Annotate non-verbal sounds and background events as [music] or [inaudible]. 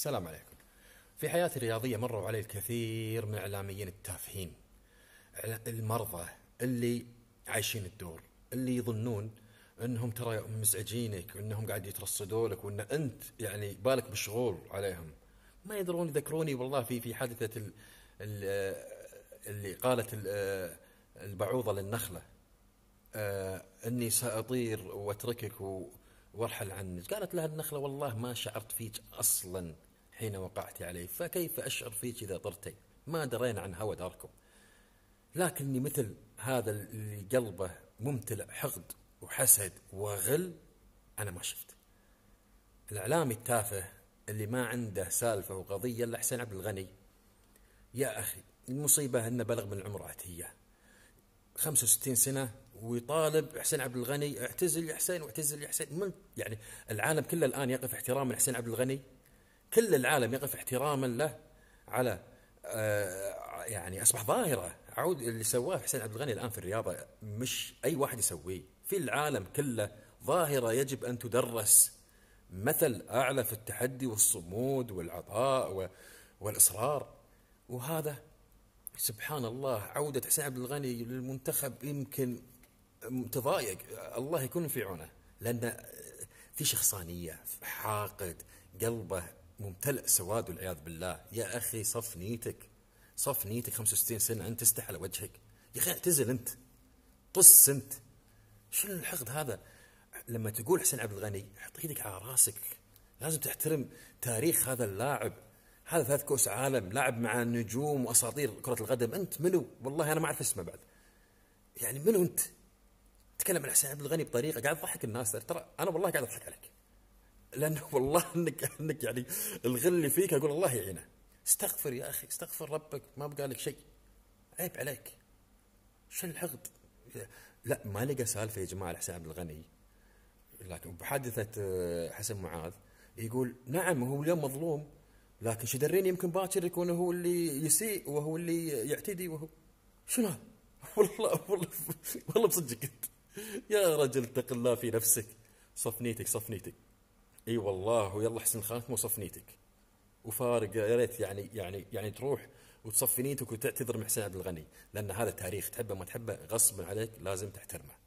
السلام عليكم في حياتي الرياضية مروا علي الكثير من الإعلاميين التافهين المرضى اللي عايشين الدور اللي يظنون انهم ترى مزعجينك وانهم قاعد يترصدوا لك وان انت يعني بالك مشغول عليهم ما يدرون يذكروني والله في في حادثه الـ الـ اللي قالت البعوضه للنخله آه، اني ساطير واتركك وارحل عنك قالت لها النخله والله ما شعرت فيك اصلا حين وقعت عليه فكيف أشعر فيك إذا طرتي ما درينا عن هوى داركم لكني مثل هذا اللي قلبه ممتلئ حقد وحسد وغل أنا ما شفت الإعلامي التافه اللي ما عنده سالفة وقضية إلا حسين عبد الغني يا أخي المصيبة أنه بلغ من العمر عتيه 65 سنة ويطالب حسين عبد الغني اعتزل يا حسين واعتزل يا حسين من يعني العالم كله الآن يقف احتراما لحسين عبد الغني كل العالم يقف احتراما له على آه، يعني اصبح ظاهره عود اللي سواه حسين عبد الغني الان في الرياضه مش اي واحد يسويه في العالم كله ظاهره يجب ان تدرس مثل اعلى في التحدي والصمود والعطاء والاصرار وهذا سبحان الله عوده حسين عبد الغني للمنتخب يمكن تضايق الله يكون في عونه لان في شخصانيه حاقد قلبه ممتلئ سواد والعياذ بالله يا اخي صف نيتك صف نيتك 65 سنه انت تستح على وجهك يا اخي اعتزل انت طس انت شنو الحقد هذا لما تقول حسين عبد الغني حط ايدك على راسك لازم تحترم تاريخ هذا اللاعب هذا ثلاث كوس عالم لاعب مع نجوم واساطير كره القدم انت منو والله انا ما اعرف اسمه بعد يعني منو انت تتكلم عن حسين عبد الغني بطريقه قاعد تضحك الناس ترى انا والله قاعد اضحك عليك لانه [laughs] والله انك [laughs] انك يعني الغل اللي فيك اقول الله يعينه استغفر يا اخي استغفر ربك ما بقى لك شيء عيب عليك شو الحقد لا ما لقى سالفه يا جماعه الحسين عبد الغني لكن بحادثه آه، حسن معاذ يقول نعم هو اليوم مظلوم لكن شو دريني يمكن باكر يكون هو اللي يسيء وهو اللي يعتدي وهو شنو [laughs] والله والله والله بصدقك يا رجل اتق الله في نفسك صف نيتك صف نيتك اي والله ويلا حسن خانك مو صف نيتك وفارق يا ريت يعني يعني يعني تروح وتصفي نيتك وتعتذر من حسين عبد الغني لان هذا تاريخ تحبه ما تحبه غصبا عليك لازم تحترمه